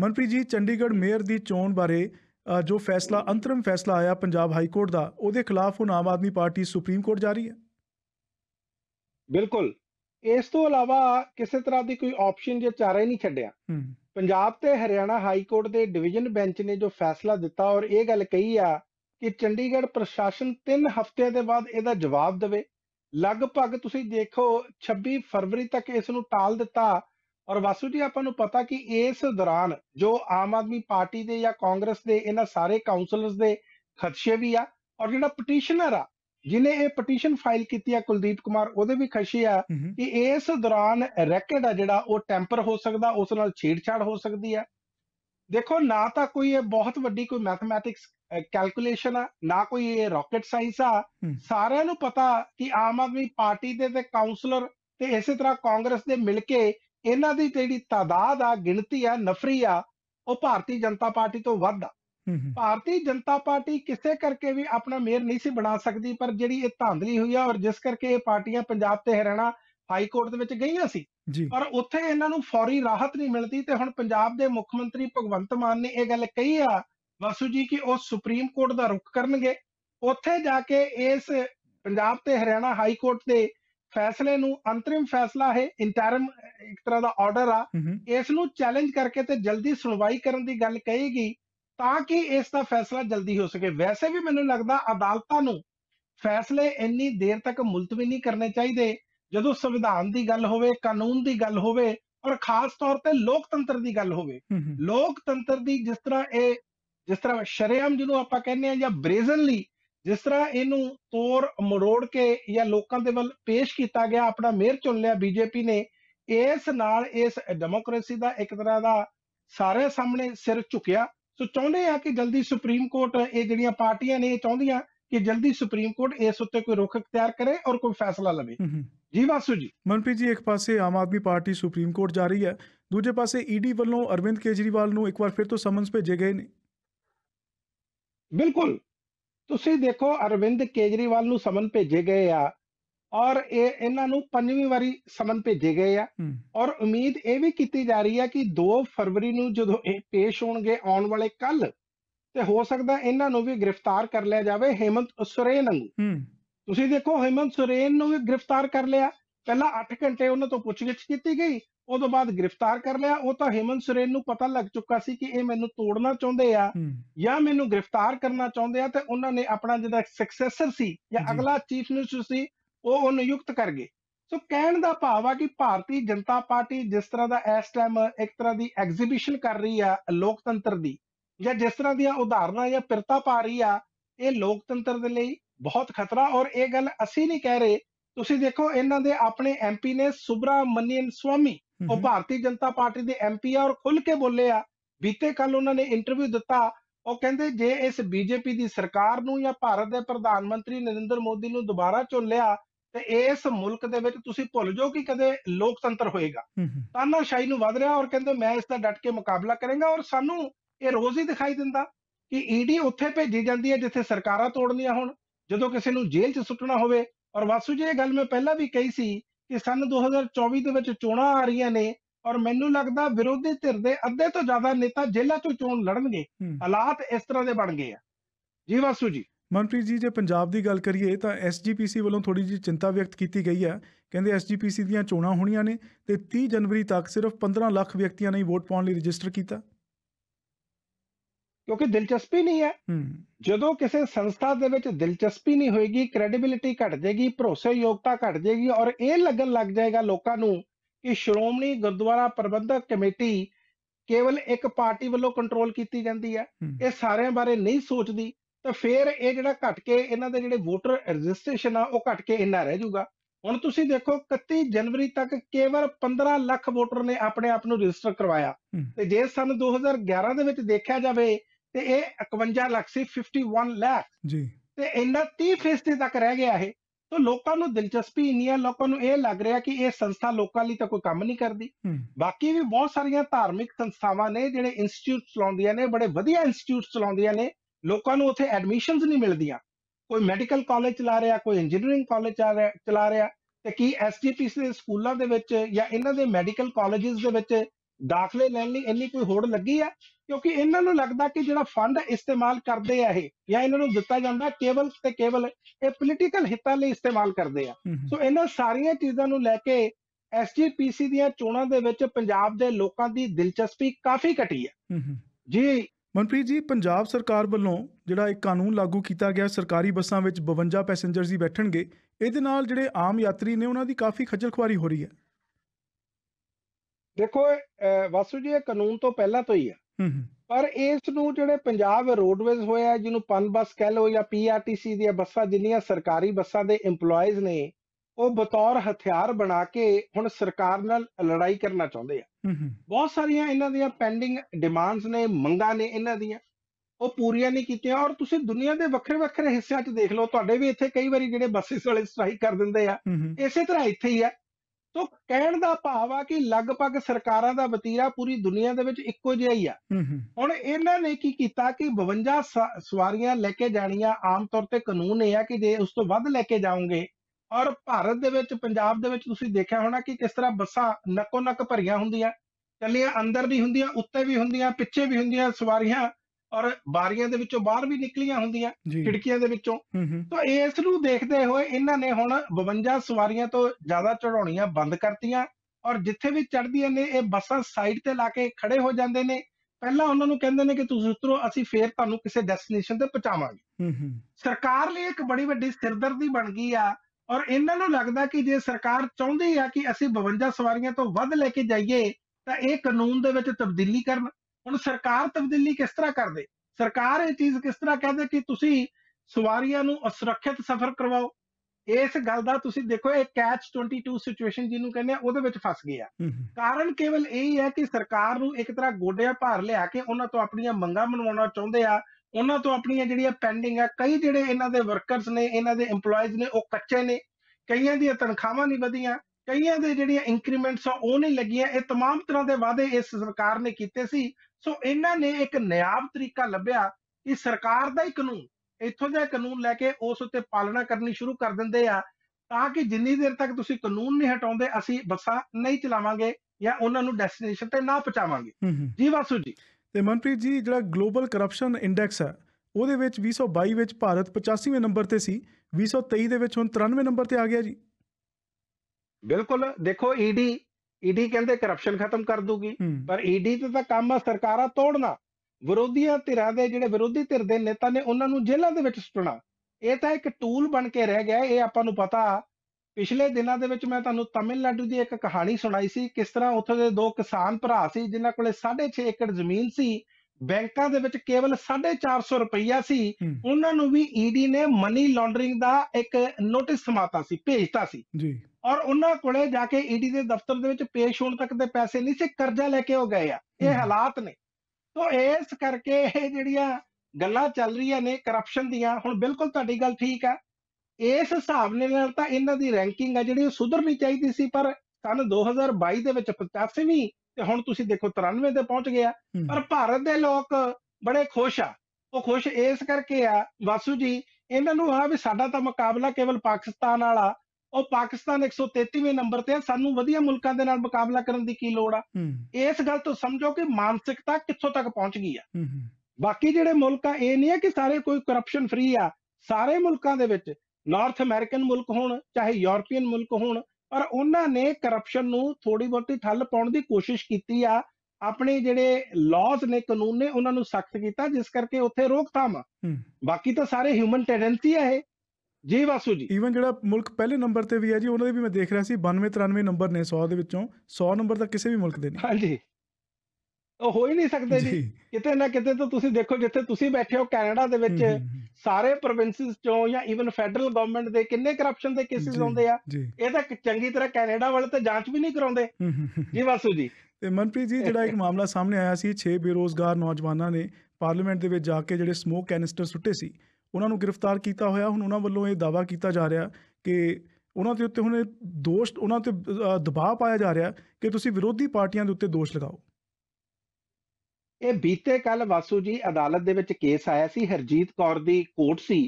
ਮਨਪ੍ਰੀਤ ਜੀ ਚੰਡੀਗੜ੍ਹ ਮੇਅਰ ਦੀ ਚੋਣ ਬਾਰੇ ਜੋ ਫੈਸਲਾ ਅੰਤਰਮ ਫੈਸਲਾ ਆਇਆ ਪੰਜਾਬ ਹਾਈ ਕੋਰਟ ਦਾ ਉਹਦੇ ਖਿਲਾਫ ਹੁਣ Aam Aadmi Party Supreme Court ਜਾ ਰਹੀ ਹੈ ਬਿਲਕੁਲ ਇਸ ਤੋਂ ਇਲਾਵਾ ਕਿਸੇ ਤਰ੍ਹਾਂ ਦੀ ਕੋਈ ਆਪਸ਼ਨ ਜੇ ਚਾਰਾ ਹੀ ਨਹੀਂ ਛੱਡਿਆ ਪੰਜਾਬ ਤੇ ਹਰਿਆਣਾ ਹਾਈ ਕੋਰਟ ਦੇ ਡਿਵੀਜ਼ਨ ਬੈਂਚ ਨੇ ਜੋ ਫੈਸਲਾ ਦਿੱਤਾ ਔਰ ਇਹ ਗੱਲ ਕਹੀ ਆ ਕਿ ਚੰਡੀਗੜ੍ਹ ਪ੍ਰਸ਼ਾਸਨ 3 ਹਫ਼ਤਿਆਂ ਦੇ ਬਾਅਦ ਇਹਦਾ ਜਵਾਬ ਦੇਵੇ ਲਗਭਗ ਤੁਸੀਂ ਦੇਖੋ 26 ਫਰਵਰੀ ਤੱਕ ਇਸ ਨੂੰ ਟਾਲ ਦਿੱਤਾ ਔਰ ਵਾਸੂ ਜੀ ਆਪਾਂ ਨੂੰ ਪਤਾ ਕਿ ਇਸ ਦੌਰਾਨ ਜੋ ਆਮ ਆਦਮੀ ਪਾਰਟੀ ਦੇ ਜਾਂ ਕਾਂਗਰਸ ਦੇ ਇਹਨਾਂ ਸਾਰੇ ਕਾਉਂਸਲਰਸ ਦੇ ਖਤਸ਼ੇ ਵੀ ਆ ਔਰ ਜਿਹੜਾ ਪਟੀਸ਼ਨਰ ਆ ਜਿਨੇ ਇਹ ਪਟੀਸ਼ਨ ਫਾਈਲ ਕੀਤੀ ਆ ਕੁਲਦੀਪ ਕੁਮਾਰ ਉਹਦੇ ਵੀ ਖਸ਼ੇ ਆ ਕਿ ਇਸ ਦੌਰਾਨ ਰੈਕਡ ਆ ਜਿਹੜਾ ਉਹ ਟੈਂਪਰ ਹੋ ਸਕਦਾ ਉਸ ਨਾਲ ਛੇੜਛਾੜ ਹੋ ਸਕਦੀ ਆ ਦੇਖੋ ਨਾ ਤਾਂ ਕੋਈ ਇਹ ਬਹੁਤ ਵੱਡੀ ਕੋਈ ਮੈਥਮੈਟਿਕਸ ਕੈਲਕੂਲੇਸ਼ਨ ਆ ਨਾ ਕੋਈ ਇਹ ਰਾਕਟ ਸਾਇੰਸ ਆ ਸਾਰਿਆਂ ਨੂੰ ਪਤਾ ਕਿ ਆਮ ਆਦਮੀ ਪਾਰਟੀ ਦੇ ਤੇ ਕਾਉਂਸਲਰ ਤੇ ਇਸੇ ਤਰ੍ਹਾਂ ਕਾਂਗਰਸ ਦੇ ਮਿਲ ਕੇ ਇਹਨਾਂ ਦੀ ਜਿਹੜੀ ਤਾਦਾਦ ਆ ਗਿਣਤੀ ਆ ਨਫਰੀ ਆ ਉਹ ਭਾਰਤੀ ਜਨਤਾ ਪਾਰਟੀ ਤੋਂ ਵੱਧ ਆ ਭਾਰਤੀ ਜਨਤਾ ਪਾਰਟੀ ਕਿਸੇ ਕਰਕੇ ਵੀ ਆਪਣਾ ਮੇਅਰ ਨਹੀਂ ਸੀ ਬਣਾ ਸਕਦੀ ਪਰ ਜਿਹੜੀ ਇਹ ਧਾਂਦਲੀ ਹੋਈ ਆ ਔਰ ਜਿਸ ਕਰਕੇ ਇਹ ਪਾਰਟੀਆਂ ਪੰਜਾਬ ਤੇ ਹਰਿਆਣਾ ਹਾਈ ਕੋਰਟ ਦੇ ਵਿੱਚ ਗਈਆਂ ਸੀ ਪਰ ਉੱਥੇ ਇਹਨਾਂ ਨੂੰ ਫੌਰੀ ਰਾਹਤ ਨਹੀਂ ਮਿਲਦੀ ਤੇ ਹੁਣ ਪੰਜਾਬ ਦੇ ਮੁੱਖ ਮੰਤਰੀ ਭਗਵੰਤ ਮਾਨ ਨੇ ਇਹ ਗੱਲ ਕਹੀ ਆ ਵਸੂ ਜੀ ਕਿ ਉਹ ਸੁਪਰੀਮ ਕੋਰਟ ਦਾ ਰੁਖ ਕਰਨਗੇ ਉੱਥੇ ਜਾ ਕੇ ਇਸ ਪੰਜਾਬ ਤੇ ਹਰਿਆਣਾ ਹਾਈ ਕੋਰਟ ਦੇ ਫੈਸਲੇ ਨੂੰ ਅੰਤਰਿਮ ਫੈਸਲਾ ਹੈ ਇੰਟਰਮ ਇੱਕ ਤਰ੍ਹਾਂ ਦਾ ਆਰਡਰ ਆ ਇਸ ਨੂੰ ਚੈਲੰਜ ਕਰਕੇ ਤੇ ਜਲਦੀ ਸੁਣਵਾਈ ਕਰਨ ਦੀ ਗੱਲ ਕਹੇਗੀ ਤਾਂ ਕਿ ਇਸ ਦਾ ਫੈਸਲਾ ਜਲਦੀ ਹੋ ਸਕੇ ਵੈਸੇ ਵੀ ਮੈਨੂੰ ਲੱਗਦਾ ਅਦਾਲਤਾਂ ਨੂੰ ਫੈਸਲੇ ਇੰਨੀ ਦੇਰ ਤੱਕ ਮੁਲਤਵੀ ਨਹੀਂ ਕਰਨੇ ਚਾਹੀਦੇ ਜਦੋਂ ਸੰਵਿਧਾਨ ਦੀ ਗੱਲ ਹੋਵੇ ਕਾਨੂੰਨ ਦੀ ਗੱਲ ਹੋਵੇ ਔਰ ਖਾਸ ਤੌਰ ਤੇ ਲੋਕਤੰਤਰ ਦੀ ਗੱਲ ਹੋਵੇ ਲੋਕਤੰਤਰ ਦੀ ਜਿਸ ਤਰ੍ਹਾਂ ਇਹ ਜਿਸ ਤਰ੍ਹਾਂ ਸ਼ਰਿਆਮ ਜਿਹਨੂੰ ਆਪਾਂ ਕਹਿੰਦੇ ਆ ਜਾਂ ਬ੍ਰੇਜ਼ਨਲੀ ਜਿਸ ਤਰ੍ਹਾਂ ਇਹਨੂੰ ਤੋਰ ਮਰੋੜ ਕੇ ਜਾਂ ਲੋਕਾਂ ਦੇ ਵੱਲ ਪੇਸ਼ ਕੀਤਾ ਗਿਆ ਆਪਣਾ ਮੇਅਰ ਚੁਣ ਲਿਆ ਬੀਜੇਪੀ ਨੇ ਇਸ ਨਾਲ ਇਸ ਡੈਮੋਕ੍ਰੇਸੀ ਦਾ ਇੱਕ ਤਰ੍ਹਾਂ ਦਾ ਸਾਰੇ ਸਾਹਮਣੇ ਸਿਰ ਝੁਕਿਆ ਸੋ ਚਾਹੁੰਦੇ ਆ ਕਿ ਜਲਦੀ ਸੁਪਰੀਮ ਕੋਰਟ ਇਹ ਜਿਹੜੀਆਂ ਪਾਰਟੀਆਂ ਨੇ ਇਹ ਚਾਹੁੰਦੀਆਂ ਕਿ ਜਲਦੀ ਸੁਪਰੀਮ ਕੋਰਟ ਇਸ ਉੱਤੇ ਕੋਈ ਰੁਖ ਅਖਤਿਆਰ ਕਰੇ ਔਰ ਕੋਈ ਫੈਸਲਾ ਲਵੇ ਜੀ ਵਾਸੂ ਜੀ ਮਨਪ੍ਰੀਤ ਜੀ ਇੱਕ ਪਾਸੇ Aam Aadmi Party Supreme Court ਜਾ ਰਹੀ ਹੈ ਦੂਜੇ ਪਾਸੇ ਈਡੀ ਵੱਲੋਂ ਅਰਵਿੰਦ ਕੇਜਰੀਵਾਲ ਨੂੰ ਇੱਕ ਵਾਰ ਫਿਰ ਤੋਂ ਸਮਨਸ ਭੇਜੇ ਗਏ ਨੇ ਬਿਲਕੁਲ ਤੁਸੀਂ ਦੇਖੋ ਅਰਵਿੰਦ ਕੇਜਰੀਵਾਲ ਨੂੰ ਸਮਨ ਭੇਜੇ ਗਏ ਆ ਔਰ ਇਹ ਇਹਨਾਂ ਨੂੰ ਪੰਜਵੀਂ ਵਾਰੀ ਸਮਨ ਭੇਜੇ ਗਏ ਆ ਔਰ ਉਮੀਦ ਇਹ ਵੀ ਕੀਤੀ ਜਾ ਰਹੀ ਹੈ ਕਿ 2 ਫਰਵਰੀ ਨੂੰ ਜਦੋਂ ਇਹ ਪੇਸ਼ ਹੋਣਗੇ ਆਉਣ ਵਾਲੇ ਕੱਲ ਤੇ ਹੋ ਸਕਦਾ ਇਹਨਾਂ ਨੂੰ ਵੀ ਗ੍ਰਿਫਤਾਰ ਕਰ ਲਿਆ ਜਾਵੇ ਹੇਮੰਤ ਸੁਰੇਨ ਨੂੰ ਤੁਸੀਂ ਦੇਖੋ ਹੇਮੰਤ ਸੁਰੇਨ ਨੂੰ ਵੀ ਗ੍ਰਿਫਤਾਰ ਕਰ ਲਿਆ ਪਹਿਲਾਂ 8 ਘੰਟੇ ਉਹਨਾਂ ਤੋਂ ਪੁੱਛਗਿੱਛ ਕੀਤੀ ਗਈ ਉਦੋਂ ਬਾਅਦ ਗ੍ਰਿਫਤਾਰ ਕਰ ਲਿਆ ਉਹ ਤਾਂ ਹੇਮੰਤ ਸੁਰੇਨ ਨੂੰ ਪਤਾ ਲੱਗ ਚੁੱਕਾ ਸੀ ਕਿ ਇਹ ਮੈਨੂੰ ਤੋੜਨਾ ਚਾਹੁੰਦੇ ਆ ਜਾਂ ਮੈਨੂੰ ਗ੍ਰਿਫਤਾਰ ਕਰਨਾ ਚਾਹੁੰਦੇ ਆ ਤੇ ਉਹਨਾਂ ਨੇ ਆਪਣਾ ਜਿਹੜਾ ਸਕਸੈਸਰ ਸੀ ਜਾਂ ਅਗਲਾ ਚੀਫ ਮਿਨਿਸਟਰ ਸੀ ਉਹ ਉਹ ਨਿਯੁਕਤ ਕਰ ਗਏ ਸੋ ਕਹਿਣ ਦਾ ਭਾਵ ਆ ਕਿ ਭਾਰਤੀ ਜਨਤਾ ਪਾਰਟੀ ਜਿਸ ਤਰ੍ਹਾਂ ਦਾ ਇਸ ਟਾਈਮ ਇੱਕ ਤਰ੍ਹਾਂ ਦੀ ਐਗਜ਼ੀਬਿਸ਼ਨ ਕਰ ਰਹੀ ਆ ਲੋਕਤੰਤਰ ਦੀ ਜਾਂ ਜਿਸ ਤਰ੍ਹਾਂ ਦੀਆਂ ਉਦਾਹਰਨਾਂ ਜਾਂ ਪਿਰਤਾ ਪਾ ਰਹੀ ਆ ਇਹ ਲੋਕਤੰਤਰ ਦੇ ਲਈ ਬਹੁਤ ਖਤਰਾ ਔਰ ਇਹ ਗੱਲ ਅਸੀਂ ਨਹੀਂ ਕਹਿ ਰਹੇ ਤੁਸੀਂ ਦੇਖੋ ਇਹਨਾਂ ਦੇ ਆਪਣੇ ਐਮਪੀ ਨੇ ਮਨੀਨ ਸਵਾਮੀ ਉਹ ਭਾਰਤੀ ਜਨਤਾ ਪਾਰਟੀ ਦੇ ਐਮਪੀ ਆ ਔਰ ਖੁੱਲ ਕੇ ਬੋਲੇ ਆ ਬੀਤੇ ਕੱਲ ਉਹਨਾਂ ਨੇ ਇੰਟਰਵਿਊ ਦਿੱਤਾ ਉਹ ਕਹਿੰਦੇ ਜੇ ਇਸ ਬੀਜੇਪੀ ਦੀ ਸਰਕਾਰ ਨੂੰ ਜਾਂ ਭਾਰਤ ਦੇ ਪ੍ਰਧਾਨ ਮੰਤਰੀ ਨਰਿੰਦਰ ਮੋਦੀ ਨੂੰ ਦੁਬਾਰਾ ਚੁਣ ਲਿਆ ਤੇ ਇਸ ਮੁਲਕ ਦੇ ਵਿੱਚ ਤੁਸੀਂ ਭੁੱਲ ਜਾਓ ਕਿ ਕਦੇ ਲੋਕਤੰਤਰ ਹੋਏਗਾ ਤਾਨਾਸ਼ਾਹੀ ਨੂੰ ਵਧ ਰਿਹਾ ਔਰ ਕਹਿੰਦੇ ਮੈਂ ਇਸ ਦਾ ਡਟ ਕੇ ਮੁਕਾਬਲਾ ਕਰਾਂਗਾ ਔਰ ਸਾਨੂੰ ਇਹ ਰੋਜ਼ ਹੀ ਦਿਖਾਈ ਦਿੰਦਾ ਕਿ ਈਡੀ ਉੱਥੇ ਭੇਜੀ ਜਾਂਦੀ ਹੈ ਜਿੱਥੇ ਸਰਕਾਰਾਂ ਤੋੜਨੀਆਂ ਹੋਣ ਜਦੋਂ ਕਿਸੇ ਨੂੰ ਜੇਲ੍ਹ 'ਚ ਸੁੱਟਣਾ ਹੋਵੇ ਔਰ ਵਾਸੂ ਜੀ ਇਹ ਗੱਲ ਮੈਂ ਪਹਿਲਾਂ ਵੀ ਕਹੀ ਸੀ ਕਿ ਸਨ 2024 ਦੇ ਵਿੱਚ ਚੋਣਾਂ ਆ ਰਹੀਆਂ ਨੇ ਔਰ ਮੈਨੂੰ ਲੱਗਦਾ ਵਿਰੋਧੀ ਧਿਰ ਦੇ ਅੱਧੇ ਤੋਂ ਜ਼ਿਆਦਾ ਨੇਤਾ ਜੇਲ੍ਹਾਂ 'ਚੋਂ ਚੋਣ ਲੜਨਗੇ ਹਾਲਾਤ ਇਸ ਤਰ੍ਹਾਂ ਦੇ ਬਣ ਗਏ ਆ ਜੀ ਵਾਸੂ ਜੀ ਮਨਪ੍ਰੀਤ ਜੀ ਜੇ ਪੰਜਾਬ ਦੀ ਗੱਲ ਕਰੀਏ ਤਾਂ ਐਸਜੀਪੀਸੀ ਵੱਲੋਂ ਥੋੜੀ ਜੀ ਚਿੰਤਾ ਵਿਅਕਤ ਕੀਤੀ ਗਈ ਹੈ ਕਹਿੰਦੇ ਐਸਜੀਪੀਸੀ ਦੀਆਂ ਚੋਣਾਂ ਹੋਣੀਆਂ ਨੇ ਤੇ 30 ਜਨਵਰੀ ਤੱਕ ਸਿਰਫ 15 ਲੱਖ ਵਿਅਕਤੀਆਂ ਨੇ ਹੀ ਵੋਟ ਪਾਉਣ ਲਈ ਰਜਿਸਟਰ ਕੀਤਾ ਕਿਉਂਕਿ ਦਿਲਚਸਪੀ ਨਹੀਂ ਹੈ ਜਦੋਂ ਕਿਸੇ ਸੰਸਥਾ ਦੇ ਵਿੱਚ ਦਿਲਚਸਪੀ ਨਹੀਂ ਹੋਏਗੀ ਕ੍ਰੈਡੀਬਿਲਿਟੀ ਘਟ ਜਾਏਗੀ ਭਰੋਸੇਯੋਗਤਾ ਘਟ ਜਾਏਗੀ ਔਰ ਇਹ ਲੱਗਣ ਲੱਗ ਜਾਏਗਾ ਲੋਕਾਂ ਨੂੰ ਕਿ ਸ਼੍ਰੋਮਣੀ ਗੁਰਦੁਆਰਾ ਪ੍ਰਬੰਧਕ ਕਮੇਟੀ ਕੇਵਲ ਇੱਕ ਪਾਰਟੀ ਵੱਲੋਂ ਕੰਟਰੋਲ ਕੀਤੀ ਜਾਂਦੀ ਹੈ ਇਹ ਸਾਰਿਆਂ ਬਾਰੇ ਨਹੀਂ ਸੋਚਦੀ ਤਾਂ ਫਿਰ ਇਹ ਜਿਹੜਾ ਘਟ ਕੇ ਇਹਨਾਂ ਦੇ ਜਿਹੜੇ ਵੋਟਰ ਰਜਿਸਟ੍ਰੇਸ਼ਨ ਆ ਉਹ ਘਟ ਕੇ ਇੰਨਾ ਰਹਿ ਜਾਊਗਾ ਹੁਣ ਤੁਸੀਂ ਦੇਖੋ 31 ਜਨਵਰੀ ਤੱਕ ਕੇਵਲ 15 ਲੱਖ ਵੋਟਰ ਨੇ ਆਪਣੇ ਆਪ ਨੂੰ ਰਜਿਸਟਰ ਕਰਵਾਇਆ ਤੇ ਜੇ ਸਨ 2011 ਦੇ ਵਿੱਚ ਦੇਖਿਆ ਜਾਵੇ ਤੇ ਇਹ 51 ਲੱਖ ਸੀ 51 ਲੱਖ ਜੀ ਤੇ ਇੰਨਾ 30% ਤੱਕ ਰਹਿ ਗਿਆ ਇਹ ਤਾਂ ਲੋਕਾਂ ਨੂੰ ਦਿਲਚਸਪੀ ਨਹੀਂ ਆ ਲੋਕਾਂ ਨੂੰ ਇਹ ਲੱਗ ਰਿਹਾ ਕਿ ਇਹ ਸੰਸਥਾ ਲੋਕਾਂ ਲਈ ਤਾਂ ਕੋਈ ਕੰਮ ਨਹੀਂ ਕਰਦੀ ਬਾਕੀ ਵੀ ਬਹੁਤ ਸਾਰੀਆਂ ਧਾਰਮਿਕ ਸੰਸਥਾਵਾਂ ਨੇ ਜਿਹੜੇ ਇੰਸਟੀਚਿਊਟ ਚਲਾਉਂਦੀਆਂ ਨੇ ਬੜੇ ਵਧੀਆ ਇੰਸਟੀਚਿਊਟ ਚਲਾਉਂਦੀਆਂ ਨੇ ਲੋਕਾਂ ਨੂੰ ਉੱਥੇ ਐਡਮਿਸ਼ਨਸ ਨਹੀਂ ਮਿਲਦੀਆਂ ਕੋਈ ਮੈਡੀਕਲ ਕਾਲਜ ਚਲਾ ਰਿਹਾ ਕੋਈ ਇੰਜੀਨੀਅਰਿੰਗ ਕਾਲਜ ਚਲਾ ਰਿਹਾ ਚਲਾ ਰਿਹਾ ਤੇ ਕੀ ਐਸਟੀਪੀਸੀ ਦੇ ਸਕੂਲਾਂ ਦੇ ਵਿੱਚ ਜਾਂ ਇਹਨਾਂ ਦੇ ਮੈਡੀਕਲ ਕਾਲਜਸ ਦੇ ਵਿੱਚ ਦਾਖਲੇ ਲੈਣ ਲਈ ਇੰਨੀ ਕੋਈ ਹੋੜ ਲੱਗੀ ਹੈ ਕਿਉਂਕਿ ਇਹਨਾਂ ਨੂੰ ਲੱਗਦਾ ਕਿ ਜਿਹੜਾ ਫੰਡ ਇਸਤੇਮਾਲ ਕਰਦੇ ਆ ਇਹ ਜਾਂ ਇਹਨਾਂ ਨੂੰ ਦਿੱਤਾ ਜਾਂਦਾ ਕੇਵਲ ਤੇ ਕੇਵਲ ਇਹ ਪੋਲੀਟੀਕਲ ਹਿੱਤਾਂ ਲਈ ਇਸਤੇਮਾਲ ਕਰਦੇ ਆ ਸੋ ਇਹਨਾਂ ਸਾਰੀਆਂ ਚੀਜ਼ਾਂ ਨੂੰ ਲੈ ਕੇ ਐਸਟੀਪੀਸੀ ਦੀਆਂ ਚੋਣਾਂ ਦੇ ਵਿੱਚ ਪੰਜਾਬ ਦੇ ਲੋਕਾਂ ਦੀ ਦਿਲਚਸਪੀ ਕਾਫੀ ਘਟੀ ਹੈ ਜੀ ਮਨਪ੍ਰੀਤ ਜੀ ਪੰਜਾਬ ਸਰਕਾਰ ਵੱਲੋਂ ਜਿਹੜਾ ਇੱਕ ਕਾਨੂੰਨ ਲਾਗੂ ਕੀਤਾ ਗਿਆ ਸਰਕਾਰੀ ਬੱਸਾਂ ਵਿੱਚ 52 ਪੈਸੇਂਜਰਸ ਹੀ ਬੈਠਣਗੇ ਇਹਦੇ ਨਾਲ ਜਿਹੜੇ ਆਮ ਯਾਤਰੀ ਨੇ ਉਹਨਾਂ ਦੀ ਕਾਫੀ ਖੱਜਲ ਖੁਆਰੀ ਹੋ ਰਹੀ ਹੈ ਦੇਖੋ ਵਾਸੂ ਜੀ ਇਹ ਕਾਨੂੰਨ ਤੋਂ ਪਹਿਲਾਂ ਤੋਂ ਹੀ ਹੈ ਪਰ ਇਸ ਨੂੰ ਜਿਹੜੇ ਪੰਜਾਬ ਰੋਡਵੇਜ਼ ਹੋਇਆ ਜਿਹਨੂੰ ਪਨ ਬੱਸ ਕਹ ਲੋ ਜਾਂ ਪੀਆਰਟੀਸੀ ਦੀਆਂ ਬੱਸਾਂ ਜਿੰਨੀਆਂ ਸਰਕਾਰੀ ਬੱਸਾਂ ਦੇ EMPLOYEES ਨੇ ਉਹ ਬਤੌਰ ਹਥਿਆਰ ਬਣਾ ਕੇ ਹੁਣ ਸਰਕਾਰ ਨਾਲ ਲੜਾਈ ਕਰਨਾ ਚਾਹੁੰਦੇ ਆ ਬਹੁਤ ਸਾਰੀਆਂ ਇਹਨਾਂ ਦੀਆਂ ਪੈਂਡਿੰਗ ਡਿਮਾਂਡਸ ਨੇ ਮੰਗਾਂ ਨੇ ਇਹਨਾਂ ਦੀਆਂ ਉਹ ਪੂਰੀਆਂ ਨਹੀਂ ਕੀਤੀਆਂ ਔਰ ਤੁਸੀਂ ਦੁਨੀਆ ਦੇ ਵੱਖਰੇ-ਵੱਖਰੇ ਹਿੱਸਿਆਂ 'ਚ ਦੇਖ ਲਓ ਤੁਹਾਡੇ ਵੀ ਇੱਥੇ ਕਈ ਵਾਰੀ ਜਿਹੜੇ ਬੱਸਿਸ ਵਾਲੇ ਸਟ੍ਰਾਈਕ ਕਰ ਦਿੰਦੇ ਆ ਇਸੇ ਤਰ੍ਹਾਂ ਇੱਥੇ ਹੀ ਆ ਤੋ ਕਹਿਣ ਦਾ ਭਾਵ ਆ ਕਿ ਲਗਭਗ ਸਰਕਾਰਾਂ ਦਾ ਵਤੀਰਾ ਪੂਰੀ ਦੁਨੀਆ ਦੇ ਵਿੱਚ ਇੱਕੋ ਜਿਹਾ ਹੀ ਆ ਹੁਣ ਇਹਨਾਂ ਨੇ ਕੀ ਕੀਤਾ ਕਿ 52 ਸਵਾਰੀਆਂ ਲੈ ਕੇ ਜਾਣੀਆਂ ਆਮ ਤੌਰ ਤੇ ਕਾਨੂੰਨ ਇਹ ਆ ਕਿ ਜੇ ਉਸ ਤੋਂ ਵੱਧ ਲੈ ਕੇ ਜਾਓਗੇ ਔਰ ਭਾਰਤ ਦੇ ਵਿੱਚ ਪੰਜਾਬ ਦੇ ਵਿੱਚ ਤੁਸੀਂ ਦੇਖਿਆ ਹੋਣਾ ਕਿ ਕਿਸ ਤਰ੍ਹਾਂ ਬੱਸਾਂ ਨੱਕੋ ਨੱਕ ਭਰੀਆਂ ਹੁੰਦੀਆਂ ਕੱਲੀਆਂ ਅੰਦਰ ਵੀ ਹੁੰਦੀਆਂ ਉੱਤੇ ਵੀ ਹੁੰਦੀਆਂ ਪਿੱਛੇ ਵੀ ਹੁੰਦੀਆਂ ਸਵਾਰੀਆਂ ਔਰ ਬਾਰੀਆਂ ਦੇ ਵਿੱਚੋਂ ਬਾਹਰ ਵੀ ਨਿਕਲੀਆਂ ਹੁੰਦੀਆਂ ਖਿੜਕੀਆਂ ਦੇ ਵਿੱਚੋਂ ਤਾਂ ਇਸ ਨੂੰ ਦੇਖਦੇ ਹੋਏ ਇਹਨਾਂ ਨੇ ਹੁਣ 52 ਸਵਾਰੀਆਂ ਤੋਂ ਜ਼ਿਆਦਾ ਚੜਾਉਣੀਆਂ ਬੰਦ ਕਰਤੀਆਂ ਔਰ ਜਿੱਥੇ ਵੀ ਚੜਦੀਆਂ ਨੇ ਇਹ ਬੱਸਾਂ ਸਾਈਡ ਤੇ ਲਾ ਕੇ ਖੜੇ ਹੋ ਜਾਂਦੇ ਨੇ ਪਹਿਲਾਂ ਉਹਨਾਂ ਨੂੰ ਕਹਿੰਦੇ ਨੇ ਕਿ ਤੁਸੀਂ ਉਤਰੋ ਅਸੀਂ ਫੇਰ ਤੁਹਾਨੂੰ ਕਿਸੇ ਡੈਸਟੀਨੇਸ਼ਨ ਤੇ ਪਹੁੰਚਾਵਾਂਗੇ ਸਰਕਾਰ ਲਈ ਇੱਕ ਬੜੀ ਵੱਡੀ ਸਿਰਦਰਦੀ ਬਣ ਗਈ ਆ ਔਰ ਇਹਨਾਂ ਨੂੰ ਲੱਗਦਾ ਕਿ ਜੇ ਸਰਕਾਰ ਚਾਹੁੰਦੀ ਆ ਕਿ ਅਸੀਂ 52 ਸਵਾਰੀਆਂ ਤੋਂ ਵੱਧ ਲੈ ਕੇ ਜਾਈਏ ਤਾਂ ਇਹ ਕਾਨੂੰਨ ਦੇ ਵਿੱਚ ਤਬਦੀਲੀ ਕਰਨ ਹੁਣ ਸਰਕਾਰ ਤਬਦੀਲੀ ਕਿਸ ਤਰ੍ਹਾਂ ਕਰਦੇ ਸਰਕਾਰ ਇਹ ਚੀਜ਼ ਕਿਸ ਤਰ੍ਹਾਂ ਕਹਿੰਦੇ ਕਿ ਤੁਸੀਂ ਸਵਾਰੀਆਂ ਨੂੰ ਅਸੁਰੱਖਿਅਤ ਸਫ਼ਰ ਕਰਵਾਓ ਇਸ ਗੱਲ ਦਾ ਤੁਸੀਂ ਦੇਖੋ ਇਹ ਕੈਚ 22 ਸਿਚੁਏਸ਼ਨ ਜਿਹਨੂੰ ਕਹਿੰਦੇ ਆ ਉਹਦੇ ਵਿੱਚ ਫਸ ਗਿਆ ਕਾਰਨ ਕੇਵਲ ਇਹ ਹੀ ਹੈ ਕਿ ਸਰਕਾਰ ਨੂੰ ਇੱਕ ਤਰ੍ਹਾਂ ਗੋਡਿਆਂ ਭਾਰ ਲਿਆ ਕੇ ਉਹਨਾਂ ਤੋਂ ਆਪਣੀਆਂ ਮੰਗਾਂ ਮਨਵਾਉਣਾ ਚਾਹੁੰਦੇ ਆ ਉਹਨਾਂ ਤੋਂ ਆਪਣੀਆਂ ਜਿਹੜੀਆਂ ਪੈਂਡਿੰਗ ਆ ਕਈ ਜਿਹੜੇ ਇਹਨਾਂ ਦੇ ਵਰਕਰਸ ਨੇ ਇਹਨਾਂ ਦੇ EMPLOYEES ਨੇ ਉਹ ਕੱਚੇ ਨੇ ਕਈਆਂ ਦੀਆਂ ਤਨਖਾਹਾਂ ਨਹੀਂ ਵਧੀਆਂ ਕਈਆਂ ਦੇ ਜਿਹੜੀਆਂ ਇਨਕਰੀਮੈਂਟਸ ਆ ਉਹ ਨਹੀਂ ਲੱਗੀਆਂ ਇਹ तमाम ਤਰ੍ਹਾਂ ਦੇ ਵਾਅਦੇ ਇਸ ਸਰਕਾਰ ਨੇ ਕੀਤੇ ਸੀ ਸੋ ਇਹਨਾਂ ਨੇ ਇੱਕ ਨਿਆਬ ਤਰੀਕਾ ਲੱਭਿਆ ਕਿ ਸਰਕਾਰ ਦਾ ਹੀ ਕਾਨੂੰਨ ਇੱਥੋਂ ਦਾ ਕਾਨੂੰਨ ਲੈ ਕੇ ਉਸ ਉੱਤੇ ਪਾਲਣਾ ਕਰਨੀ ਸ਼ੁਰੂ ਕਰ ਦਿੰਦੇ ਆ ਤਾਂ ਕਿ ਜਿੰਨੀ ਦੇਰ ਤੱਕ ਤੁਸੀਂ ਕਾਨੂੰਨ ਨਹੀਂ ਹਟਾਉਂਦੇ ਅਸੀਂ ਬੱਸਾਂ ਨਹੀਂ ਚਲਾਵਾਂਗੇ ਜਾਂ ਉਹਨਾਂ ਨੂੰ ਡੈਸਟੀਨੇਸ਼ਨ ਤੇ ਨਾ ਪਹੁੰਚਾਵਾਂਗੇ ਜੀ ਵਾਸੂ ਜੀ ਤੇ ਮਨਪ੍ਰੀਤ ਜੀ ਜਿਹੜਾ ਗਲੋਬਲ ਕਰਪਸ਼ਨ ਇੰਡੈਕਸ ਹੈ ਉਹਦੇ ਵਿੱਚ 2022 ਵਿੱਚ ਭਾਰਤ 85ਵੇਂ ਨੰਬਰ ਤੇ ਸੀ 2023 ਦੇ ਵਿੱਚ ਹੁਣ 93ਵੇਂ ਨੰਬਰ ਤੇ ਆ ਗਿਆ ਜੀ ਬਿਲਕੁਲ ਦੇਖੋ ਈਡੀ e ਈਡੀ e ਕਹਿੰਦੇ ਕਰਪਸ਼ਨ ਖਤਮ ਕਰ ਦੂਗੀ ਪਰ ਈਡੀ e ਤੇ ਤਾਂ ਕੰਮ ਆ ਸਰਕਾਰਾਂ ਤੋੜਨਾ ਵਿਰੋਧੀਆਂ ਧਿਰਾਂ ਦੇ ਜਿਹੜੇ ਵਿਰੋਧੀ ਧਿਰ ਦੇ ਨੇਤਾ ਨੇ ਉਹਨਾਂ ਨੂੰ ਜੇਲ੍ਹਾਂ ਦੇ ਵਿੱਚ ਸੁੱਟਣਾ ਇਹ ਤਾਂ ਇੱਕ ਟੂਲ ਬਣ ਕੇ ਰਹਿ ਗਿਆ ਇਹ ਆਪਾਂ ਨੂੰ ਪਤਾ ਪਿਛਲੇ ਦਿਨਾਂ ਦੇ ਵਿੱਚ ਮੈਂ ਤੁਹਾਨੂੰ ਤਾਮਿਲਨਾਡੂ ਦੀ ਇੱਕ ਕਹਾਣੀ ਸੁਣਾਈ ਸੀ ਕਿਸ ਤਰ੍ਹਾਂ ਉੱਥੇ ਦੇ ਦੋ ਕਿਸਾਨ ਭਰਾ ਸੀ ਜਿਨ੍ਹਾਂ ਕੋਲੇ 6.5 ਏਕੜ ਜ਼ਮੀਨ ਸੀ ਬੈਂਕਾਂ ਦੇ ਵਿੱਚ ਕੇਵਲ 450 ਰੁਪਈਆ ਸੀ ਉਹਨਾਂ ਨੂੰ ਵੀ ਈਡੀ e ਨੇ ਮਨੀ ਲਾਂਡਰਿੰਗ ਦਾ ਇੱਕ ਨੋਟਿਸ ਸਮਾਤਾ ਸੀ ਭੇਜਤਾ ਸੀ ਜੀ ਔਰ ਉਹਨਾਂ ਕੋਲੇ ਜਾ ਕੇ ਈਡੀ e ਦੇ ਦਫ਼ਤਰ ਦੇ ਵਿੱਚ ਪੇਸ਼ ਹੋਣ ਤੱਕ ਦੇ ਪੈਸੇ ਨਹੀਂ ਸੀ ਕਰਜ਼ਾ ਲੈ ਕੇ ਉਹ ਗਏ ਆ ਇਹ ਹਾਲਾਤ ਨੇ ਤੋਂ ਇਸ ਕਰਕੇ ਇਹ ਜਿਹੜੀਆਂ ਗੱਲਾਂ ਚੱਲ ਰਹੀਆਂ ਨੇ ਕਰਪਸ਼ਨ ਦੀਆਂ ਹੁਣ ਬਿਲਕੁਲ ਤੁਹਾਡੀ ਗੱਲ ਠੀਕ ਆ ਇਸ ਹਿਸਾਬ ਨਾਲ ਤਾਂ ਇਹਨਾਂ ਦੀ ਰੈਂਕਿੰਗ ਆ ਜਿਹੜੀ ਸੁਧਰਨੀ ਚਾਹੀਦੀ ਸੀ ਪਰ ਸਨ 2022 ਦੇ ਵਿੱਚ 85ਵੀਂ ਤੇ ਹੁਣ ਤੁਸੀਂ ਦੇਖੋ 93 ਤੇ ਪਹੁੰਚ ਗਿਆ ਪਰ ਭਾਰਤ ਦੇ ਲੋਕ ਬੜੇ ਖੁਸ਼ ਆ ਉਹ ਖੁਸ਼ ਇਸ ਕਰਕੇ ਆ ਵਾਸੂ ਜੀ ਇਹਨਾਂ ਨੂੰ ਆ ਵੀ ਸਾਡਾ ਤਾਂ ਮੁਕਾਬਲਾ ਕੇਵਲ ਪਾਕਿਸਤਾਨ ਵਾਲਾ ਉਹ ਪਾਕਿਸਤਾਨ 133ਵੇਂ ਨੰਬਰ ਤੇ ਆ ਸਾਨੂੰ ਵਧੀਆ ਮੁਲਕਾਂ ਦੇ ਨਾਲ ਮੁਕਾਬਲਾ ਕਰਨ ਦੀ ਕੀ ਲੋੜ ਆ ਇਸ ਗੱਲ ਤੋਂ ਸਮਝੋ ਕਿ ਮਾਨਸਿਕਤਾ ਕਿੱਥੋਂ ਤੱਕ ਪਹੁੰਚ ਗਈ ਆ ਬਾਕੀ ਜਿਹੜੇ ਮੁਲਕ ਆ ਇਹ ਨਹੀਂ ਆ ਕਿ ਸਾਰੇ ਕੋਈ ਕਰਪਸ਼ਨ ਫ੍ਰੀ ਆ ਸਾਰੇ ਮੁਲਕਾਂ ਦੇ ਵਿੱਚ ਨਾਰਥ ਅਮਰੀਕਨ ਮੁਲਕ ਹੋਣ ਚਾਹੇ ਯੂਰਪੀਅਨ ਮੁਲਕ ਹੋਣ ਪਰ ਉਹਨਾਂ ਨੇ ਕਰਪਸ਼ਨ ਨੂੰ ਥੋੜੀ ਬਹੁਤੀ ਥੱਲ ਪਾਉਣ ਦੀ ਕੋਸ਼ਿਸ਼ ਕੀਤੀ ਆ ਆਪਣੇ ਜਿਹੜੇ ਲਾਜ਼ ਨੇ ਕਾਨੂੰਨ ਨੇ ਉਹਨਾਂ ਨੂੰ ਸਖਤ ਕੀਤਾ ਜਿਸ ਕਰਕੇ ਉੱਥੇ ਰੋਕਥਾਮ ਆ ਬਾਕੀ ਤਾਂ ਸਾਰੇ ਹਿਊਮਨ ਟੈਂਡੈਂਸੀ ਆ ਇਹ ਜੀ ਵਾਸੂ ਜੀ ਈਵਨ ਜਿਹੜਾ ਮੁਲਕ ਪਹਿਲੇ ਨੰਬਰ ਤੇ ਵੀ ਹੈ ਜੀ ਉਹਨਾਂ ਦੇ ਵੀ ਮੈਂ ਦੇਖ ਰਿਹਾ ਸੀ 92 93 ਨੰਬਰ ਨੇ 100 ਦੇ ਵਿੱਚੋਂ 100 ਨੰਬਰ ਤਾਂ ਕਿਸੇ ਵੀ ਮੁਲਕ ਦੇ ਨਹੀਂ ਹਾਂਜੀ ਉਹ ਹੋ ਹੀ ਨਹੀਂ ਸਕਦੇ ਜੀ ਕਿਤੇ ਨਾ ਕਿਤੇ ਤਾਂ ਤੁਸੀਂ ਦੇਖੋ ਜਿੱਥੇ ਤੁਸੀਂ ਬੈਠੇ ਹੋ ਕੈਨੇਡਾ ਦੇ ਵਿੱਚ ਸਾਰੇ ਪ੍ਰੋਵਿੰਸਸ ਚੋਂ ਜਾਂ ਇਵਨ ਫੈਡਰਲ ਗਵਰਨਮੈਂਟ ਦੇ ਕਿੰਨੇ ਕਰਪਸ਼ਨ ਦੇ ਕੇਸਿਸ ਆਉਂਦੇ ਆ ਇਹ ਤਾਂ ਚੰਗੀ ਤਰ੍ਹਾਂ ਕੈਨੇਡਾ ਵਾਲੇ ਤੇ ਜਾਂਚ ਵੀ ਨਹੀਂ ਕਰਾਉਂਦੇ ਜੀ ਵਾਸੂ ਜੀ ਤੇ ਮਨਪ੍ਰੀਤ ਜੀ ਜਿਹੜਾ ਇੱਕ ਮਾਮਲਾ ਸਾਹਮਣੇ ਆਇਆ ਸੀ 6 ਬੇਰੋਜ਼ਗਾਰ ਨੌਜਵਾਨਾਂ ਨੇ ਪਾਰਲੀਮੈਂਟ ਦੇ ਵਿੱਚ ਜਾ ਕੇ ਜਿਹੜੇ ਸਮੋਕ ਕੈਨਿਸਟਰ ਸੁੱਟੇ ਸੀ ਉਹਨਾਂ ਨੂੰ ਗ੍ਰਿਫਤਾਰ ਕੀਤਾ ਹੋਇਆ ਹੁਣ ਉਹਨਾਂ ਵੱਲੋਂ ਇਹ ਦਾਵਾ ਕੀਤਾ ਜਾ ਰਿਹਾ ਕਿ ਉਹਨਾਂ ਦੇ ਉੱਤੇ ਹੁਣ ਦੋਸ਼ ਉਹਨਾਂ ਤੇ ਦਬਾਅ ਪਾਇਆ ਜਾ ਰਿਹਾ ਕਿ ਤੁਸੀਂ ਵਿਰੋਧੀ ਪਾਰਟੀਆਂ ਦੇ ਉੱਤੇ ਦੋਸ਼ ਲਗਾਓ ਇਹ ਬੀਤੇ ਕੱਲ ਵਾਸੂ ਜੀ ਅਦਾਲਤ ਦੇ ਵਿੱਚ ਕੇਸ ਆਇਆ ਸੀ ਹਰਜੀਤ ਕੌਰ ਦੀ ਕੋਰਟ ਸੀ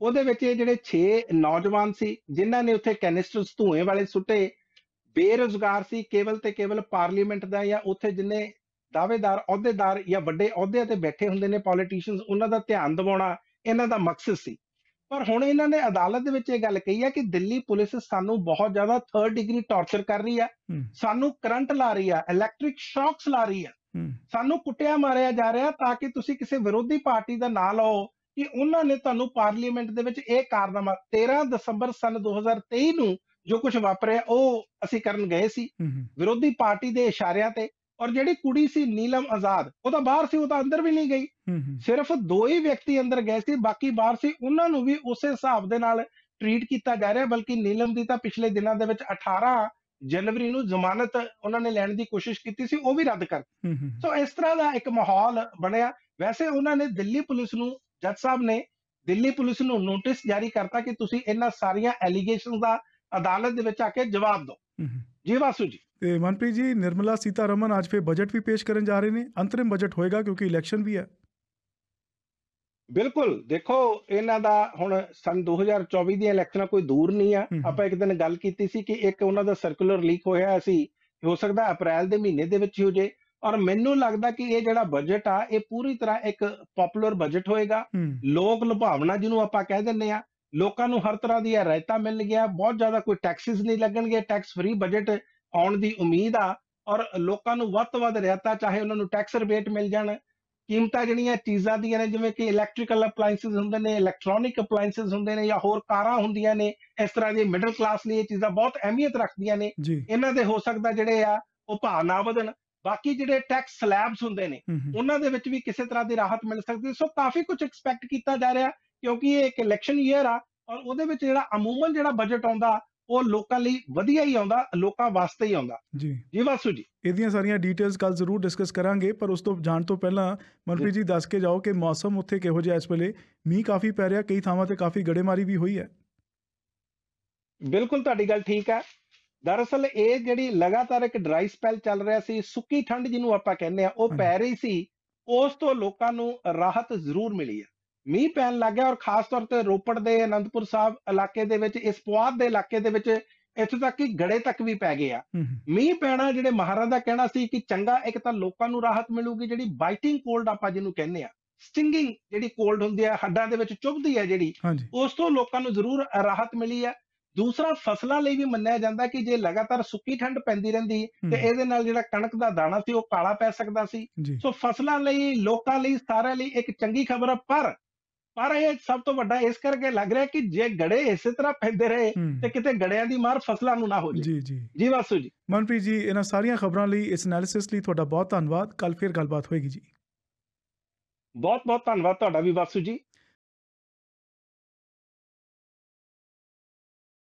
ਉਹਦੇ ਵਿੱਚ ਇਹ ਜਿਹੜੇ 6 ਨੌਜਵਾਨ ਸੀ ਜਿਨ੍ਹਾਂ ਨੇ ਉੱਥੇ ਕੈਨਿਸਟਰਸ ਧੂਏ ਵਾਲੇ ਸੁੱਟੇ ਬੇਰੋਜ਼ਗਾਰ ਸੀ ਕੇਵਲ ਤੇ ਕੇਵਲ ਪਾਰਲੀਮੈਂਟ ਦਾ ਜਾਂ ਉੱਥੇ ਜਿੰਨੇ ਦਾਵੇਦਾਰ ਅਹੁਦੇਦਾਰ ਜਾਂ ਵੱਡੇ ਅਹੁਦੇ ਤੇ ਬੈਠੇ ਹੁੰਦੇ ਨੇ ਪੋਲੀਟੀਸ਼ੀਅਨਸ ਉਹਨਾਂ ਦਾ ਧਿਆਨ ਦਿਵਾਉਣਾ ਇਹਨਾਂ ਦਾ ਮਕਸਦ ਸੀ ਪਰ ਹੁਣ ਇਹਨਾਂ ਨੇ ਅਦਾਲਤ ਦੇ ਵਿੱਚ ਇਹ ਗੱਲ ਕਹੀ ਹੈ ਕਿ ਦਿੱਲੀ ਪੁਲਿਸ ਸਾਨੂੰ ਬਹੁਤ ਜ਼ਿਆਦਾ 3rd ਡਿਗਰੀ ਟੌਰਚਰ ਕਰ ਰਹੀ ਆ ਸਾਨੂੰ ਕਰੰਟ ਲਾ ਰਹੀ ਆ ਇਲੈਕਟ੍ਰਿਕ ਸ਼ੌਕਸ ਲਾ ਰਹੀ ਆ ਸਾਨੂੰ ਕੁੱਟਿਆ ਮਾਰਿਆ ਜਾ ਰਿਹਾ ਤਾਂ ਕਿ ਤੁਸੀਂ ਕਿਸੇ ਵਿਰੋਧੀ ਪਾਰਟੀ ਦਾ ਨਾਂ ਲਓ ਕਿ ਉਹਨਾਂ ਨੇ ਤੁਹਾਨੂੰ ਪਾਰਲੀਮੈਂਟ ਦੇ ਵਿੱਚ ਇਹ ਕਾਰਨਾਮਾ 13 ਦਸੰਬਰ ਸਨ 2023 ਨੂੰ ਜੋ ਕੁਝ ਵਾਪਰਿਆ ਉਹ ਅਸੀਂ ਕਰਨ ਗਏ ਸੀ ਵਿਰੋਧੀ ਪਾਰਟੀ ਦੇ ਇਸ਼ਾਰਿਆਂ ਤੇ ਔਰ ਜਿਹੜੀ ਕੁੜੀ ਸੀ ਨੀਲਮ ਆਜ਼ਾਦ ਉਹ ਤਾਂ ਬਾਹਰ ਸੀ ਉਹ ਤਾਂ ਅੰਦਰ ਵੀ ਨਹੀਂ ਗਈ ਸਿਰਫ ਦੋ ਹੀ ਵਿਅਕਤੀ ਅੰਦਰ ਗਏ ਸੀ ਬਾਕੀ ਬਾਹਰ ਸੀ ਉਹਨਾਂ ਨੂੰ ਵੀ ਉਸੇ ਹਿਸਾਬ ਦੇ ਨਾਲ ਟ੍ਰੀਟ ਕੀਤਾ ਜਾ ਰਿਹਾ ਬਲਕਿ ਨੀਲਮ ਦੀ ਤਾਂ ਪਿਛਲੇ ਦਿਨਾਂ ਦੇ ਵਿੱਚ 18 ਜਨਵਰੀ ਨੂੰ ਜ਼ਮਾਨਤ ਉਹਨਾਂ ਨੇ ਲੈਣ ਦੀ ਕੋਸ਼ਿਸ਼ ਕੀਤੀ ਸੀ ਉਹ ਵੀ ਰੱਦ ਕਰ ਸੋ ਇਸ ਤਰ੍ਹਾਂ ਦਾ ਇੱਕ ਮਾਹੌਲ ਬਣਿਆ ਵੈਸੇ ਉਹਨਾਂ ਨੇ ਦਿੱਲੀ ਪੁਲਿਸ ਨੂੰ ਜੱਜ ਸਾਹਿਬ ਨੇ ਦਿੱਲੀ ਪੁਲਿਸ ਨੂੰ ਨੋਟਿਸ ਜਾਰੀ ਕਰਤਾ ਕਿ ਤੁਸੀਂ ਇਹਨਾਂ ਸਾਰੀਆਂ ਐਲੀਗੇਸ਼ਨਸ ਦਾ ਅਦਾਲਤ ਦੇ ਵਿੱਚ ਆ ਕੇ ਜਵਾਬ ਦਿਓ ਜੀ ਵਾਸੂ ਜੀ ਤੇ ਮਨਪ੍ਰੀਤ ਜੀ ਨਿਰਮਲਾ ਸੀਤਾਰਮਨ ਅੱਜ ਫੇ ਬਜਟ ਵੀ ਪੇਸ਼ ਕਰਨ ਜਾ ਰਹੇ ਨੇ ਅੰਤਰਿਮ ਬਜਟ ਹੋਏਗਾ ਕਿਉਂਕਿ ਇਲੈਕਸ਼ਨ ਵੀ ਹੈ ਬਿਲਕੁਲ ਦੇਖੋ ਇਹਨਾਂ ਦਾ ਹੁਣ ਸਨ 2024 ਦੀਆਂ ਇਲੈਕਸ਼ਨਾਂ ਕੋਈ ਦੂਰ ਨਹੀਂ ਆ ਆਪਾਂ ਇੱਕ ਦਿਨ ਗੱਲ ਕੀਤੀ ਸੀ ਕਿ ਇੱਕ ਉਹਨਾਂ ਦਾ ਸਰਕੂਲਰ ਲੀਕ ਹੋਇਆ ਸੀ ਹੋ ਸਕਦਾ ਅਪ੍ਰੈਲ ਦੇ ਮਹੀਨੇ ਦੇ ਵਿੱਚ ਹੋ ਜੇ ਔਰ ਮੈਨੂੰ ਲੱਗਦਾ ਕਿ ਇਹ ਜਿਹੜਾ ਬਜਟ ਆ ਇਹ ਪੂਰੀ ਤਰ੍ਹਾਂ ਇੱਕ ਪਪੂਲਰ ਬਜਟ ਹੋਏਗਾ ਲੋਕ ਲੁਭਾਵਣਾ ਜਿਹਨੂੰ ਆਪਾਂ ਕਹਿ ਦਿੰਨੇ ਆ ਲੋਕਾਂ ਨੂੰ ਹਰ ਤਰ੍ਹਾਂ ਦੀ ਰਾਇਤਾ ਮਿਲ ਗਿਆ ਬਹੁਤ ਜ਼ਿਆਦਾ ਕੋਈ ਟੈਕਸਿਸ ਨਹੀਂ ਲੱਗਣਗੇ ਟੈਕਸ ਫ੍ਰੀ ਬਜਟ ਆਉਣ ਦੀ ਉਮੀਦ ਆ ਔਰ ਲੋਕਾਂ ਨੂੰ ਵੱਧ ਤੋਂ ਵੱਧ ਰਾਇਤਾ ਚਾਹੇ ਉਹਨਾਂ ਨੂੰ ਟੈਕਸ ਰਿਬੇਟ ਮਿਲ ਜਾਣ ਕੀਮਤਾਂ ਜਿਹੜੀਆਂ ਚੀਜ਼ਾਂ ਦੀਆਂ ਨੇ ਜਿਵੇਂ ਕਿ ਇਲੈਕਟ੍ਰੀਕਲ ਅਪਲਾਈਐਂਸਸ ਹੁੰਦੇ ਨੇ ਇਲੈਕਟ੍ਰੋਨਿਕ ਅਪਲਾਈਐਂਸਸ ਹੁੰਦੇ ਨੇ ਜਾਂ ਹੋਰ ਕਾਰਾਂ ਹੁੰਦੀਆਂ ਨੇ ਇਸ ਤਰ੍ਹਾਂ ਦੇ ਮਿਡਲ ਕਲਾਸ ਲਈ ਇਹ ਚੀਜ਼ਾਂ ਬਹੁਤ ਅਹਿਮੀਅਤ ਰੱਖਦੀਆਂ ਨੇ ਇਹਨਾਂ ਦੇ ਹੋ ਸਕਦਾ ਜਿਹੜੇ ਆ ਉਹ ਭਾਅ ਨਾ ਵਧਣ ਬਾਕੀ ਜਿਹੜੇ ਟੈਕਸ ਸਲੈਬਸ ਹੁੰਦੇ ਨੇ ਉਹਨਾਂ ਦੇ ਵਿੱਚ ਵੀ ਕਿਸੇ ਤਰ੍ਹਾਂ ਦੀ ਰਾਹਤ ਮਿਲ ਸਕਦੀ ਸੋ ਕਾਫੀ ਕੁਝ ਐਕਸਪੈਕਟ ਕੀਤਾ ਜਾ ਰਿਹਾ ਕਿਉਂਕਿ ਇਹ ਇੱਕ ਇਲੈਕਸ਼ਨ ਈਅਰ ਆ ਔਰ ਉਹਦੇ ਵਿੱਚ ਜਿਹੜਾ ਅਮੂਮਨ ਜਿਹੜਾ ਬਜਟ ਆਉਂਦਾ ਉਹ ਲੋਕਾਂ ਲਈ ਵਧੀਆ ਹੀ ਆਉਂਦਾ ਲੋਕਾਂ ਵਾਸਤੇ ਹੀ ਆਉਂਦਾ ਜੀ ਜੀ ਵਾਸੂ ਜੀ ਇਹਦੀਆਂ ਸਾਰੀਆਂ ਡੀਟੇਲਸ ਕੱਲ ਜ਼ਰੂਰ ਡਿਸਕਸ ਕਰਾਂਗੇ ਪਰ ਉਸ ਤੋਂ ਜਾਣ ਤੋਂ ਪਹਿਲਾਂ ਮਨਪ੍ਰੀਤ ਜੀ ਦੱਸ ਕੇ ਜਾਓ ਕਿ ਮੌਸਮ ਉੱਥੇ ਕਿਹੋ ਜਿਹਾ ਇਸ ਵੇਲੇ ਮੀਂਹ ਕਾਫੀ ਪੈ ਰਿਹਾ ਕਈ ਥਾਵਾਂ ਤੇ ਕਾਫੀ ਗੜੇਮਾਰੀ ਵੀ ਹੋਈ ਹੈ ਬਿਲਕੁਲ ਤੁਹਾਡੀ ਗੱਲ ਠੀਕ ਹੈ ਦਰਅਸਲ ਇਹ ਜਿਹੜੀ ਲਗਾਤਾਰ ਇੱਕ ਡਰਾਈ ਸਪੈਲ ਚੱਲ ਰਿਹਾ ਸੀ ਸੁੱਕੀ ਠੰਡ ਜਿਹਨੂੰ ਆਪਾਂ ਕਹਿੰਦੇ ਆ ਉਹ ਪੈ ਰਹੀ ਸੀ ਉਸ ਤੋਂ ਲੋਕਾਂ ਨੂੰ ਰਾਹਤ ਜ਼ਰੂਰ ਮਿਲੀ ਹੈ ਮੀਂਹ ਪੈਣ ਲੱਗ ਗਿਆ ਔਰ ਖਾਸ ਤੌਰ ਤੇ ਰੋਪੜ ਦੇ ਅਨੰਦਪੁਰ ਸਾਹਿਬ ਇਲਾਕੇ ਦੇ ਵਿੱਚ ਇਸ ਪੁਆਧ ਦੇ ਇਲਾਕੇ ਦੇ ਵਿੱਚ ਇੱਥੇ ਤੱਕ ਕਿ ਗੜੇ ਤੱਕ ਵੀ ਪੈ ਗਏ ਆ ਮੀਂਹ ਪੈਣਾ ਜਿਹੜੇ ਮਹਾਰਾਜ ਦਾ ਕਹਿਣਾ ਸੀ ਕਿ ਚੰਗਾ ਇੱਕ ਤਾਂ ਲੋਕਾਂ ਨੂੰ ਰਾਹਤ ਮਿਲੂਗੀ ਜਿਹੜੀ ਬਾਈਟਿੰਗ ਕੋਲਡ ਆਪਾਂ ਜਿਹਨੂੰ ਕਹਿੰਦੇ ਆ ਸਟਿੰਗਿੰਗ ਜਿਹੜੀ ਕੋਲਡ ਹੁੰਦੀ ਹੈ ਹੱਡਾਂ ਦੇ ਵਿੱਚ ਚੁੱਭਦੀ ਹੈ ਜਿਹੜੀ ਉਸ ਤੋਂ ਲੋਕਾਂ ਨੂੰ ਜ਼ਰੂਰ ਰਾਹਤ ਮਿਲੀ ਹੈ ਦੂਸਰਾ ਫਸਲਾਂ ਲਈ ਵੀ ਮੰਨਿਆ ਜਾਂਦਾ ਕਿ ਜੇ ਲਗਾਤਾਰ ਸੁੱਕੀ ਠੰਡ ਪੈਂਦੀ ਰਹਿੰਦੀ ਤੇ ਇਹਦੇ ਨਾਲ ਜਿਹੜਾ ਕਣਕ ਦਾ ਦਾਣਾ ਸੀ ਉਹ ਕਾਲਾ ਪੈ ਸਕਦਾ ਸੀ ਸੋ ਫਸਲਾਂ ਲਈ ਲੋਕਾਂ ਲਈ ਸਾਰਿਆਂ ਲਈ ਇੱਕ ਚੰਗੀ ਖਬਰ ਪਰ ਪਰ ਇਹ ਸਭ ਤੋਂ ਵੱਡਾ ਇਸ ਕਰਕੇ ਲੱਗ ਰਿਹਾ ਕਿ ਜੇ ਗੜੇ ਇਸੇ ਤਰ੍ਹਾਂ ਪੈਂਦੇ ਰਹੇ ਤੇ ਕਿਤੇ ਗੜਿਆਂ ਦੀ ਮਾਰ ਫਸਲਾਂ ਨੂੰ ਨਾ ਹੋ ਜੀ ਜੀ ਜੀ ਵਾਸੂ ਜੀ ਮਨਪ੍ਰੀਤ ਜੀ ਇਹਨਾਂ ਸਾਰੀਆਂ ਖਬਰਾਂ ਲਈ ਇਸ ਐਨਾਲਿਸਿਸ ਲਈ ਤੁਹਾਡਾ ਬਹੁਤ ਧੰਨਵਾਦ ਕੱਲ ਫੇਰ ਗੱਲਬਾਤ ਹੋਏਗੀ ਜੀ ਬਹੁਤ ਬਹੁਤ ਧੰਨਵਾਦ ਤੁਹਾਡਾ ਵੀ ਵਾਸੂ ਜੀ